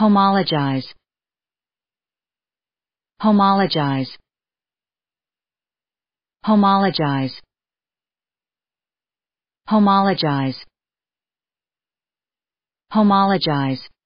homologize homologize homologize homologize homologize